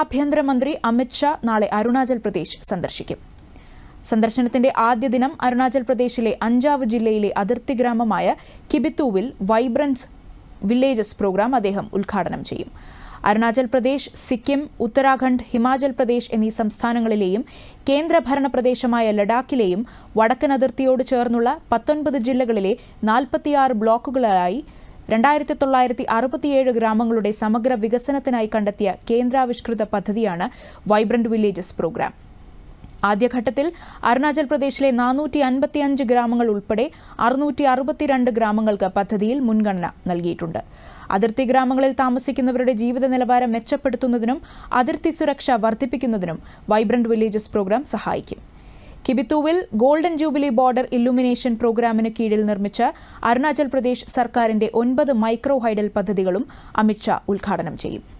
ആഭ്യന്തരമന്ത്രി അമിത്ഷാ നാളെ അരുണാചൽ പ്രദേശ് സന്ദർശിക്കും സന്ദർശനത്തിന്റെ ആദ്യ ദിനം അരുണാചൽ പ്രദേശിലെ അഞ്ചാവ് ജില്ലയിലെ അതിർത്തി ഗ്രാമമായ കിബിത്തുവിൽ വൈബ്രൻസ് വില്ലേജസ് പ്രോഗ്രാം അദ്ദേഹം ഉദ്ഘാടനം ചെയ്യും അരുണാചൽ പ്രദേശ് സിക്കിം ഉത്തരാഖണ്ഡ് ഹിമാചൽ പ്രദേശ് എന്നീ സംസ്ഥാനങ്ങളിലെയും കേന്ദ്രഭരണ പ്രദേശമായ ലഡാക്കിലെയും വടക്കൻ അതിർത്തിയോട് ചേർന്നുള്ള പത്തൊൻപത് ജില്ലകളിലെ നാൽപ്പത്തിയാറ് ബ്ലോക്കുകളായി രണ്ടായിരത്തി തൊള്ളായിരത്തി അറുപത്തിയേഴ് ഗ്രാമങ്ങളുടെ സമഗ്ര വികസനത്തിനായി കണ്ടെത്തിയ കേന്ദ്രാവിഷ്കൃത പദ്ധതിയാണ് വൈബ്രന്റ് വില്ലേജസ് പ്രോഗ്രാം ആദ്യഘട്ടത്തിൽ അരുണാചൽ പ്രദേശിലെ നാനൂറ്റി അൻപത്തിയഞ്ച് ഗ്രാമങ്ങൾ ഉൾപ്പെടെ അറുനൂറ്റി അറുപത്തിരണ്ട് ഗ്രാമങ്ങൾക്ക് പദ്ധതിയിൽ മുൻഗണന നൽകിയിട്ടുണ്ട് അതിർത്തി ഗ്രാമങ്ങളിൽ താമസിക്കുന്നവരുടെ ജീവിത നിലവാരം മെച്ചപ്പെടുത്തുന്നതിനും അതിർത്തി സുരക്ഷ വർദ്ധിപ്പിക്കുന്നതിനും വൈബ്രന്റ് വില്ലേജസ് പ്രോഗ്രാം സഹായിക്കും കിബിത്തുവിൽ ഗോൾഡൻ ജൂബിലി ബോർഡർ ഇല്ലുമിനേഷൻ പ്രോഗ്രാമിന് കീഴിൽ നിർമ്മിച്ച അരുണാചൽ പ്രദേശ് സർക്കാരിന്റെ ഒൻപത് മൈക്രോ ഹൈഡൽ പദ്ധതികളും അമിത്ഷാ ഉദ്ഘാടനം ചെയ്യും